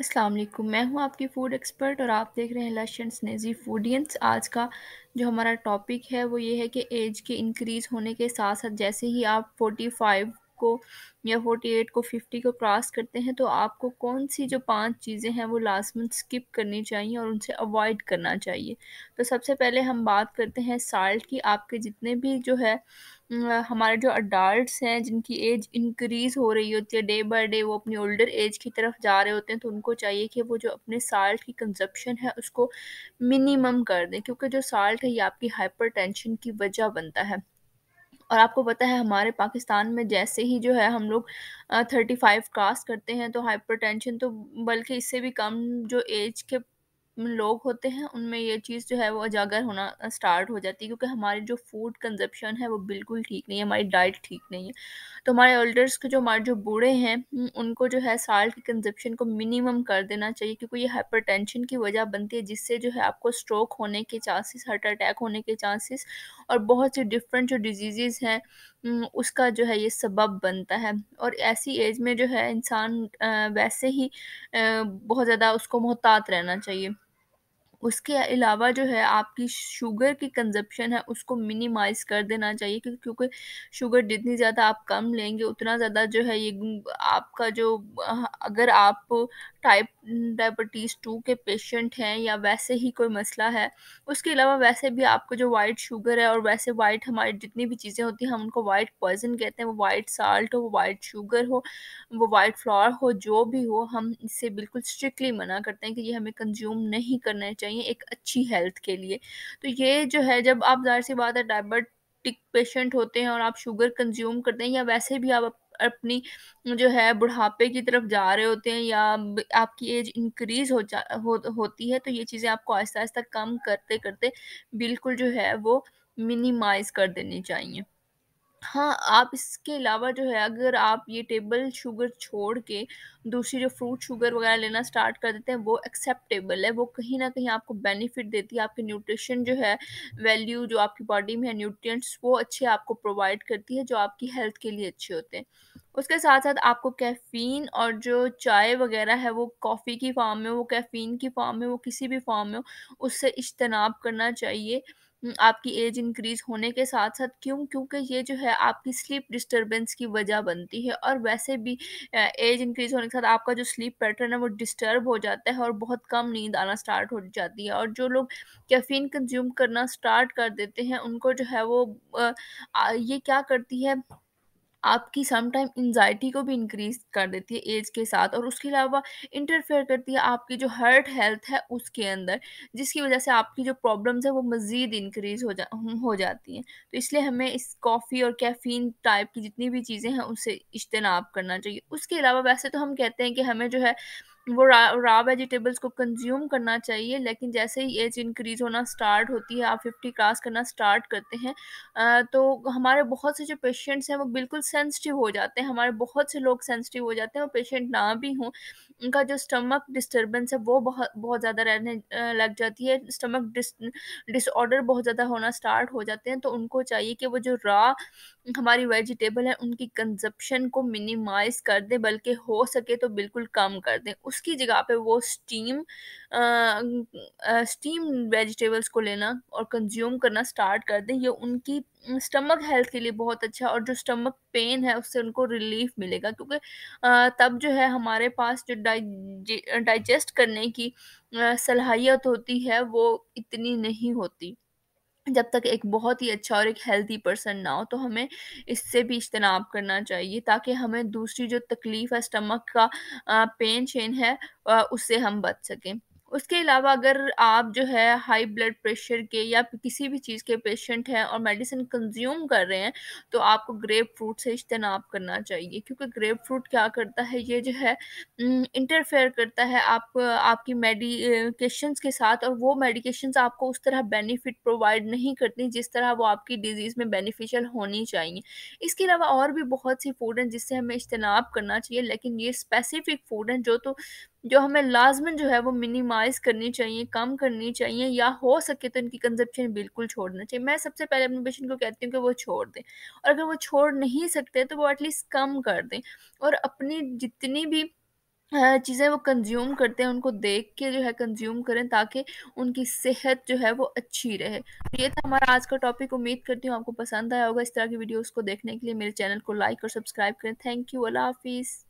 अस्सलाम वालेकुम मैं हूं आपकी फ़ूड एक्सपर्ट और आप देख रहे हैं लश एंड स्नेजी फूडियंस आज का जो हमारा टॉपिक है वो ये है कि एज के इंक्रीज़ होने के साथ साथ जैसे ही आप 45 को या फोर्टी एट को फिफ्टी को क्रॉस करते हैं तो आपको कौन सी जो पांच चीज़ें हैं वो लाजमन स्किप करनी चाहिए और उनसे अवॉइड करना चाहिए तो सबसे पहले हम बात करते हैं साल्ट की आपके जितने भी जो है हमारे जो अडाल्ट हैं जिनकी एज इंक्रीज़ हो रही होती है डे बाय डे वो अपनी ओल्डर एज की तरफ जा रहे होते हैं तो उनको चाहिए कि वो जो अपने साल्ट की कंजप्शन है उसको मिनिमम कर दें क्योंकि जो साल्ट है ये आपकी हाइपर की वजह बनता है और आपको पता है हमारे पाकिस्तान में जैसे ही जो है हम लोग थर्टी फाइव क्रॉस करते हैं तो टेंशन तो बल्कि इससे भी कम जो एज के लोग होते हैं उनमें ये चीज़ जो है वो उजागर होना स्टार्ट हो जाती है क्योंकि हमारी जो फूड कंजप्शन है वो बिल्कुल ठीक नहीं है हमारी डाइट ठीक नहीं है तो हमारे ओल्डर्स के जो हमारे जो बूढ़े हैं उनको जो है साल्ट की कंजप्शन को मिनिमम कर देना चाहिए क्योंकि ये हाइपरटेंशन की वजह बनती है जिससे जो है आपको स्ट्रोक होने के चांसेस हार्ट अटैक होने के चांसेस और बहुत से डिफरेंट जो डिजीज़ हैं उसका जो है ये सबब बनता है और ऐसी एज में जो है इंसान वैसे ही बहुत ज़्यादा उसको मोहतात रहना चाहिए उसके अलावा जो है आपकी शुगर की कंजप्शन है उसको मिनिमाइज़ कर देना चाहिए क्योंकि शुगर जितनी ज़्यादा आप कम लेंगे उतना ज़्यादा जो है ये आपका जो अगर आप टाइप डायबिटीज़ टू के पेशेंट हैं या वैसे ही कोई मसला है उसके अलावा वैसे भी आपको जो वाइट शुगर है और वैसे वाइट हमारी जितनी भी चीज़ें होती हैं हम उनको वाइट पॉइजन कहते हैं वो वाइट साल्ट हो वो वाइट शुगर हो वो वाइट फ्लावर हो जो भी हो हम इससे बिल्कुल स्ट्रिक्टली मना करते हैं कि ये हमें कंज्यूम नहीं करना चाहिए चाहिए एक अच्छी हेल्थ के लिए तो ये जो है जब आप जाहिर सी बात है डायबिटिक पेशेंट होते हैं और आप शुगर कंज्यूम करते हैं या वैसे भी आप अपनी जो है बुढ़ापे की तरफ जा रहे होते हैं या आपकी एज इंक्रीज हो जा हो, होती है तो ये चीज़ें आपको आहिस्ता आहिस्ता कम करते करते बिल्कुल जो है वो मिनिमाइज़ कर देनी चाहिए हाँ, आप इसके अलावा जो है अगर आप ये टेबल शुगर छोड़ के दूसरी जो फ्रूट शुगर वगैरह लेना स्टार्ट कर देते हैं वो एक्सेप्टेबल है वो कहीं ना कहीं आपको बेनिफिट देती है आपकी न्यूट्रिशन जो है वैल्यू जो आपकी बॉडी में है न्यूट्रिएंट्स वो अच्छे आपको प्रोवाइड करती है जो आपकी हेल्थ के लिए अच्छे होते हैं उसके साथ साथ आपको कैफ़ीन और जो चाय वगैरह है वो कॉफ़ी की फॉर्म में वो कैफ़ीन की फॉर्म में वो किसी भी फॉर्म में हो उससे इज्तनाब करना चाहिए आपकी एज इंक्रीज होने के साथ साथ क्यों क्योंकि ये जो है आपकी स्लीप डिस्टरबेंस की वजह बनती है और वैसे भी एज इंक्रीज होने के साथ आपका जो स्लीप पैटर्न है वो डिस्टर्ब हो जाता है और बहुत कम नींद आना स्टार्ट हो जाती है और जो लोग कैफीन कंज्यूम करना स्टार्ट कर देते हैं उनको जो है वो ये क्या करती है आपकी समटाइम एनजाइटी को भी इंक्रीज कर देती है एज के साथ और उसके अलावा इंटरफेयर करती है आपकी जो हर्ट हेल्थ है उसके अंदर जिसकी वजह से आपकी जो प्रॉब्लम्स है वो मज़ीद इंक्रीज हो जा हो जाती हैं तो इसलिए हमें इस कॉफ़ी और कैफ़ीन टाइप की जितनी भी चीज़ें हैं उससे इजतनाब करना चाहिए उसके अलावा वैसे तो हम कहते हैं कि हमें जो है वो रा वेजिटेबल्स को कंज्यूम करना चाहिए लेकिन जैसे ही एज इंक्रीज होना स्टार्ट होती है आप फिफ्टी क्रॉस करना स्टार्ट करते हैं तो हमारे बहुत से जो पेशेंट्स हैं वो बिल्कुल सेंसिटिव हो जाते हैं हमारे बहुत से लोग सेंसिटिव हो जाते हैं और पेशेंट ना भी हों उनका जो स्टमक डिस्टर्बेंस है वो बहुत बहुत ज़्यादा रहने लग जाती है स्टमक डिसऑर्डर बहुत ज़्यादा होना स्टार्ट हो जाते हैं तो उनको चाहिए कि वो जो रॉ हमारी वेजिटेबल है उनकी कंजप्शन को मिनिमाइज़ कर दें बल्कि हो सके तो बिल्कुल कम कर दें उस उसकी की जगह पे वो स्टीम स्टीम वेजिटेबल्स को लेना और कंज्यूम करना स्टार्ट कर दें ये उनकी स्टमक हेल्थ के लिए बहुत अच्छा और जो स्टमक पेन है उससे उनको रिलीफ मिलेगा क्योंकि तब जो है हमारे पास जो डाइजेस्ट करने की सलाहियत होती है वो इतनी नहीं होती जब तक एक बहुत ही अच्छा और एक हेल्दी पर्सन ना हो तो हमें इससे भी इज्तनाब करना चाहिए ताकि हमें दूसरी जो तकलीफ़ है स्टमक का पेन शेन है उससे हम बच सकें उसके अलावा अगर आप जो है हाई ब्लड प्रेशर के या किसी भी चीज़ के पेशेंट हैं और मेडिसिन कंज्यूम कर रहे हैं तो आपको ग्रेप फ्रूट से इज्तनाब करना चाहिए क्योंकि ग्रेप फ्रूट क्या करता है ये जो है इंटरफेयर करता है आप आपकी मेडिकेशंस के साथ और वो मेडिकेशंस आपको उस तरह बेनिफिट प्रोवाइड नहीं करती जिस तरह वो आपकी डिज़ीज़ में बेनिफिशियल होनी चाहिए इसके अलावा और भी बहुत सी फूड हैं जिससे हमें इज्तनाब करना चाहिए लेकिन ये स्पेसिफिक फूड हैं जो तो जो हमें लाजमन जो है वो मिनिमाइज करनी चाहिए कम करनी चाहिए या हो सके तो इनकी कंजप्शन बिल्कुल छोड़ना चाहिए मैं सबसे पहले अपने पेशेंट को कहती हूँ कि वो छोड़ दें और अगर वो छोड़ नहीं सकते तो वो एटलीस्ट कम कर दें और अपनी जितनी भी चीज़ें वो कंज्यूम करते हैं उनको देख के जो है कंज्यूम करें ताकि उनकी सेहत जो है वो अच्छी रहे तो ये था हमारा आज का टॉपिक उम्मीद करती हूँ आपको पसंद आया होगा इस तरह की वीडियोस को देखने के लिए मेरे चैनल को लाइक और सब्सक्राइब करें थैंक यू अल्लाह हाफिज़